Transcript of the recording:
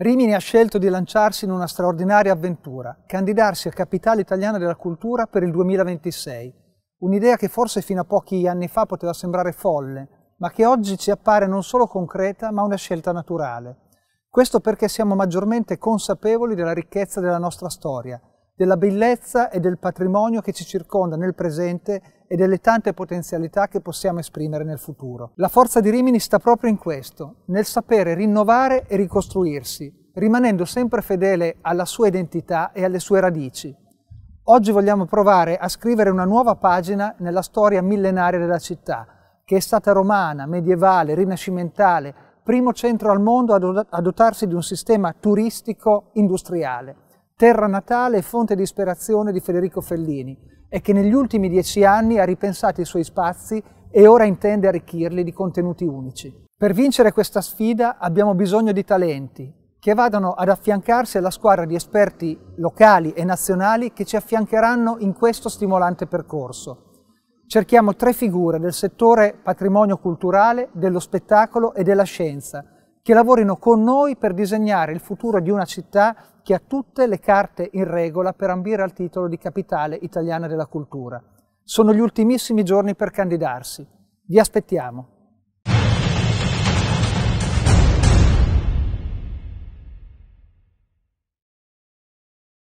Rimini ha scelto di lanciarsi in una straordinaria avventura, candidarsi a Capitale Italiana della Cultura per il 2026, un'idea che forse fino a pochi anni fa poteva sembrare folle, ma che oggi ci appare non solo concreta, ma una scelta naturale. Questo perché siamo maggiormente consapevoli della ricchezza della nostra storia della bellezza e del patrimonio che ci circonda nel presente e delle tante potenzialità che possiamo esprimere nel futuro. La forza di Rimini sta proprio in questo, nel sapere rinnovare e ricostruirsi, rimanendo sempre fedele alla sua identità e alle sue radici. Oggi vogliamo provare a scrivere una nuova pagina nella storia millenaria della città, che è stata romana, medievale, rinascimentale, primo centro al mondo a dotarsi di un sistema turistico industriale terra natale e fonte di ispirazione di Federico Fellini e che negli ultimi dieci anni ha ripensato i suoi spazi e ora intende arricchirli di contenuti unici. Per vincere questa sfida abbiamo bisogno di talenti che vadano ad affiancarsi alla squadra di esperti locali e nazionali che ci affiancheranno in questo stimolante percorso. Cerchiamo tre figure del settore patrimonio culturale, dello spettacolo e della scienza, che lavorino con noi per disegnare il futuro di una città che ha tutte le carte in regola per ambire al titolo di capitale italiana della cultura. Sono gli ultimissimi giorni per candidarsi. Vi aspettiamo!